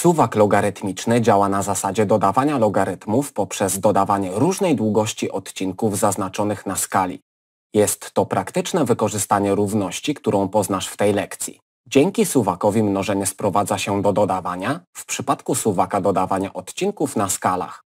Suwak logarytmiczny działa na zasadzie dodawania logarytmów poprzez dodawanie różnej długości odcinków zaznaczonych na skali. Jest to praktyczne wykorzystanie równości, którą poznasz w tej lekcji. Dzięki suwakowi mnożenie sprowadza się do dodawania, w przypadku suwaka dodawania odcinków na skalach.